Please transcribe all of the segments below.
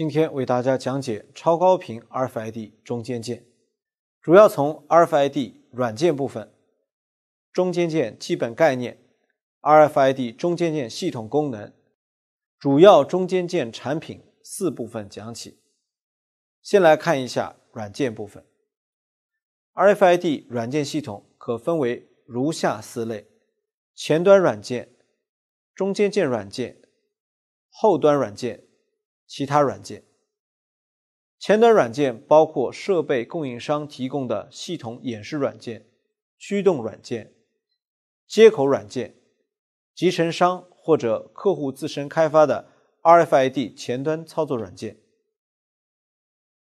今天为大家讲解超高频 RFID 中间件，主要从 RFID 软件部分、中间件基本概念、RFID 中间件系统功能、主要中间件产品四部分讲起。先来看一下软件部分。RFID 软件系统可分为如下四类：前端软件、中间件软件、后端软件。其他软件，前端软件包括设备供应商提供的系统演示软件、驱动软件、接口软件、集成商或者客户自身开发的 RFID 前端操作软件。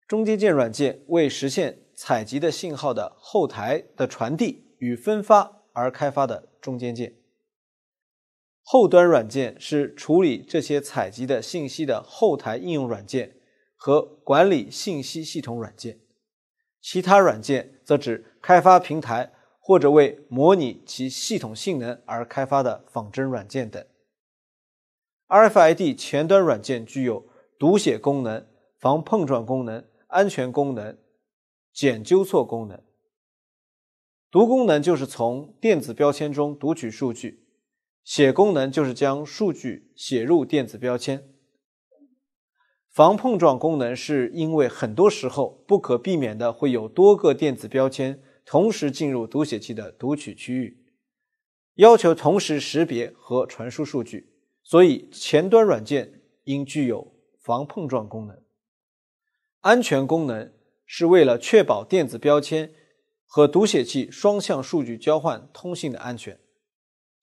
中间件软件为实现采集的信号的后台的传递与分发而开发的中间件。后端软件是处理这些采集的信息的后台应用软件和管理信息系统软件，其他软件则指开发平台或者为模拟其系统性能而开发的仿真软件等。RFID 前端软件具有读写功能、防碰撞功能、安全功能、检纠错功能。读功能就是从电子标签中读取数据。写功能就是将数据写入电子标签。防碰撞功能是因为很多时候不可避免的会有多个电子标签同时进入读写器的读取区域，要求同时识别和传输数据，所以前端软件应具有防碰撞功能。安全功能是为了确保电子标签和读写器双向数据交换通信的安全。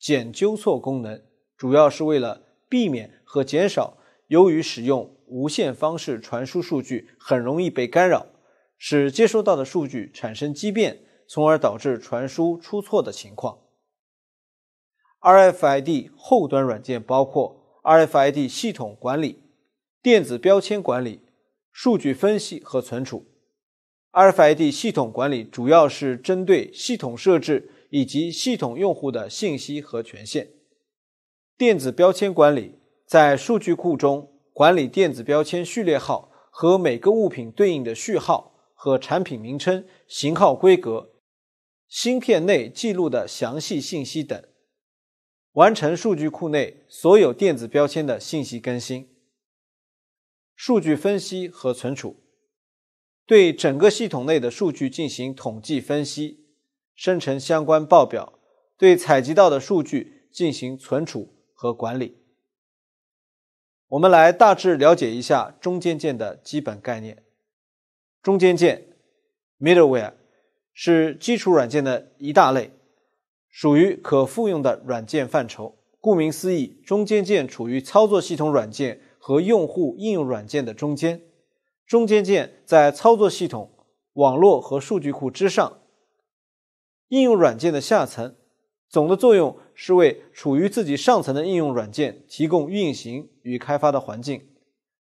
检纠错功能主要是为了避免和减少由于使用无线方式传输数据很容易被干扰，使接收到的数据产生畸变，从而导致传输出错的情况。RFID 后端软件包括 RFID 系统管理、电子标签管理、数据分析和存储。RFID 系统管理主要是针对系统设置。以及系统用户的信息和权限，电子标签管理在数据库中管理电子标签序列号和每个物品对应的序号和产品名称、型号、规格、芯片内记录的详细信息等，完成数据库内所有电子标签的信息更新。数据分析和存储，对整个系统内的数据进行统计分析。生成相关报表，对采集到的数据进行存储和管理。我们来大致了解一下中间件的基本概念。中间件 （Middleware） 是基础软件的一大类，属于可复用的软件范畴。顾名思义，中间件处于操作系统软件和用户应用软件的中间。中间件在操作系统、网络和数据库之上。应用软件的下层，总的作用是为处于自己上层的应用软件提供运行与开发的环境，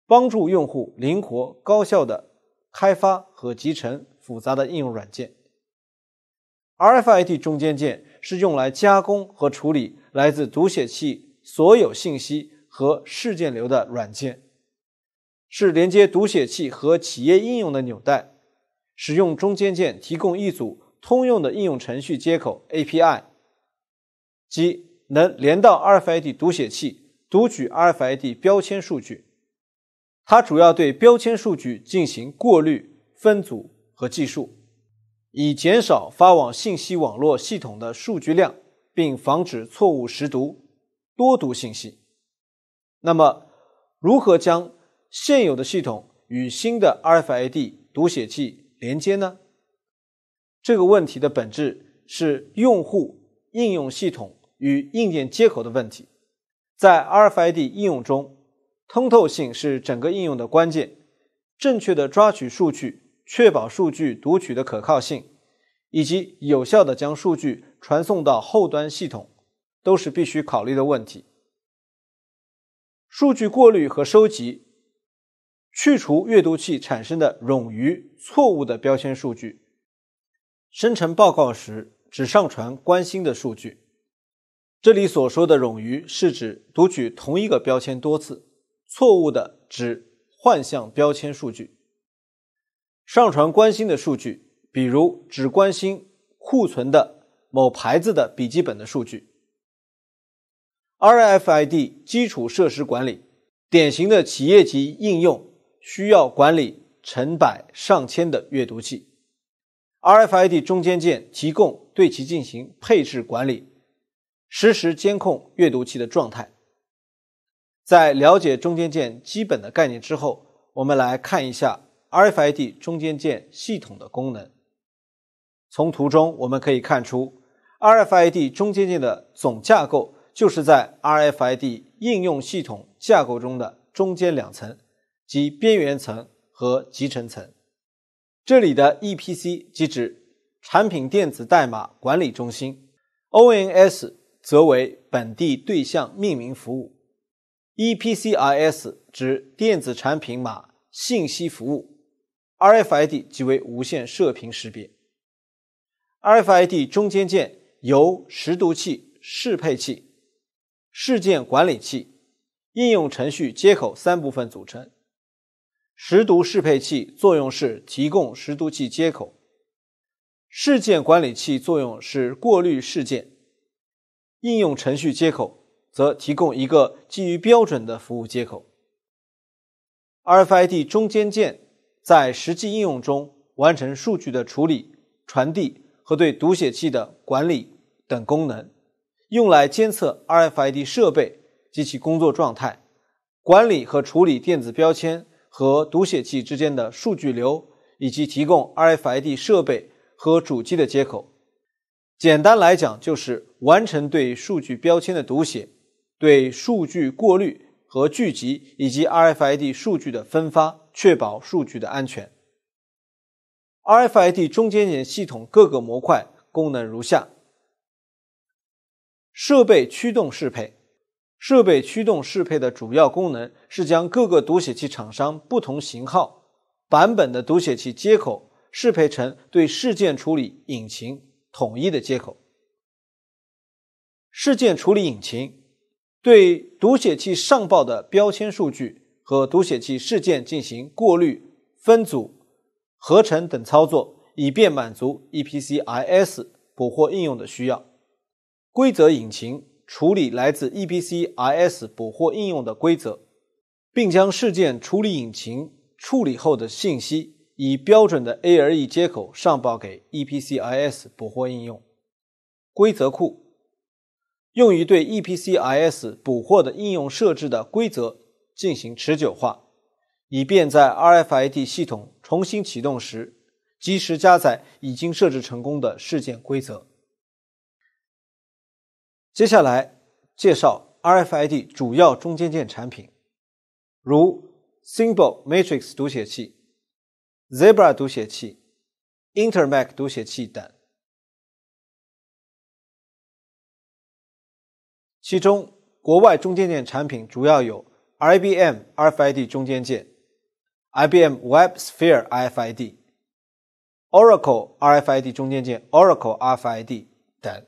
帮助用户灵活高效的开发和集成复杂的应用软件。RFID 中间件是用来加工和处理来自读写器所有信息和事件流的软件，是连接读写器和企业应用的纽带。使用中间件提供一组。通用的应用程序接口 API，即能连到 RFID 读写器读取 RFID 标签数据，它主要对标签数据进行过滤、分组和计数，以减少发往信息网络系统的数据量，并防止错误识读、多读信息。那么，如何将现有的系统与新的 RFID 读写器连接呢？这个问题的本质是用户应用系统与硬件接口的问题。在 RFID 应用中，通透性是整个应用的关键。正确的抓取数据，确保数据读取的可靠性，以及有效的将数据传送到后端系统，都是必须考虑的问题。数据过滤和收集，去除阅读器产生的冗余、错误的标签数据。生成报告时，只上传关心的数据。这里所说的冗余，是指读取同一个标签多次；错误的指幻象标签数据。上传关心的数据，比如只关心库存的某牌子的笔记本的数据。R F I D 基础设施管理，典型的企业级应用需要管理成百上千的阅读器。RFID 中间件提供对其进行配置管理、实时监控阅读器的状态。在了解中间件基本的概念之后，我们来看一下 RFID 中间件系统的功能。从图中我们可以看出，RFID 中间件的总架构就是在 RFID 应用系统架构中的中间两层，即边缘层和集成层。这里的 EPC 即指产品电子代码管理中心，ONS 则为本地对象命名服务，EPCIS 指电子产品码信息服务，RFID 即为无线射频识别。RFID 中间件由识读器适配器、事件管理器、应用程序接口三部分组成。识读适配器作用是提供识读器接口，事件管理器作用是过滤事件，应用程序接口则提供一个基于标准的服务接口。RFID 中间件在实际应用中完成数据的处理、传递和对读写器的管理等功能，用来监测 RFID 设备及其工作状态，管理和处理电子标签。和读写器之间的数据流，以及提供 RFID 设备和主机的接口。简单来讲，就是完成对数据标签的读写，对数据过滤和聚集，以及 RFID 数据的分发，确保数据的安全。RFID 中间点系统各个模块功能如下：设备驱动适配。设备驱动适配的主要功能是将各个读写器厂商不同型号、版本的读写器接口适配成对事件处理引擎统一的接口。事件处理引擎对读写器上报的标签数据和读写器事件进行过滤、分组、合成等操作，以便满足 e p c i s 捕获应用的需要。规则引擎。处理来自 EPCIS 捕获应用的规则，并将事件处理引擎处理后的信息以标准的 ALE 接口上报给 EPCIS 捕获应用。规则库用于对 EPCIS 捕获的应用设置的规则进行持久化，以便在 RFID 系统重新启动时及时加载已经设置成功的事件规则。接下来介绍 RFID 主要中间件产品，如 Symbol Matrix 读写器、Zebra 读写器、i n t e r m a c 读写器等。其中，国外中间件产品主要有 IBM RFID 中间件、IBM WebSphere RFID、Oracle RFID 中间件、Oracle RFID 等。